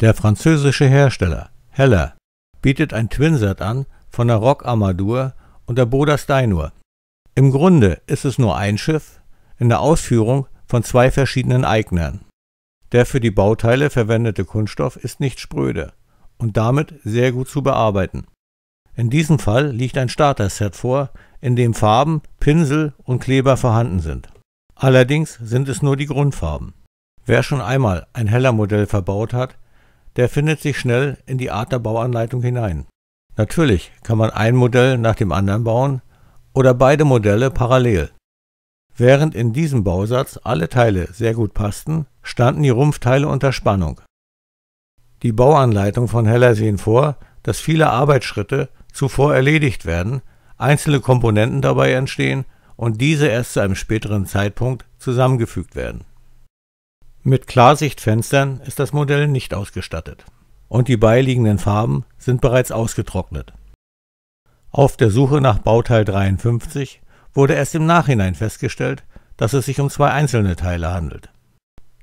Der französische Hersteller Heller bietet ein Twinset an von der Rock Armadur und der Boda Steinur. Im Grunde ist es nur ein Schiff in der Ausführung von zwei verschiedenen Eignern. Der für die Bauteile verwendete Kunststoff ist nicht spröde und damit sehr gut zu bearbeiten. In diesem Fall liegt ein Starter-Set vor, in dem Farben, Pinsel und Kleber vorhanden sind. Allerdings sind es nur die Grundfarben. Wer schon einmal ein heller Modell verbaut hat, der findet sich schnell in die Art der Bauanleitung hinein. Natürlich kann man ein Modell nach dem anderen bauen oder beide Modelle parallel. Während in diesem Bausatz alle Teile sehr gut passten, standen die Rumpfteile unter Spannung. Die Bauanleitung von Heller sehen vor, dass viele Arbeitsschritte zuvor erledigt werden, einzelne Komponenten dabei entstehen und diese erst zu einem späteren Zeitpunkt zusammengefügt werden. Mit Klarsichtfenstern ist das Modell nicht ausgestattet und die beiliegenden Farben sind bereits ausgetrocknet. Auf der Suche nach Bauteil 53 wurde erst im Nachhinein festgestellt, dass es sich um zwei einzelne Teile handelt.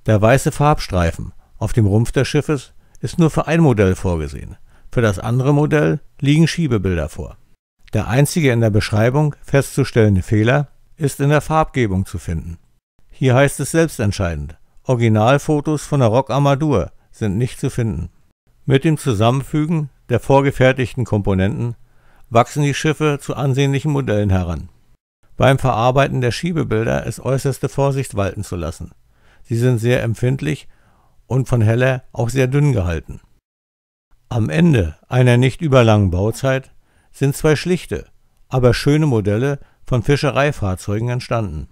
Der weiße Farbstreifen auf dem Rumpf des Schiffes ist nur für ein Modell vorgesehen. Für das andere Modell liegen Schiebebilder vor. Der einzige in der Beschreibung festzustellende Fehler ist in der Farbgebung zu finden. Hier heißt es selbstentscheidend, Originalfotos von der Rock-Armatur sind nicht zu finden. Mit dem Zusammenfügen der vorgefertigten Komponenten wachsen die Schiffe zu ansehnlichen Modellen heran. Beim Verarbeiten der Schiebebilder ist äußerste Vorsicht walten zu lassen. Sie sind sehr empfindlich und von Heller auch sehr dünn gehalten. Am Ende einer nicht überlangen Bauzeit sind zwei schlichte, aber schöne Modelle von Fischereifahrzeugen entstanden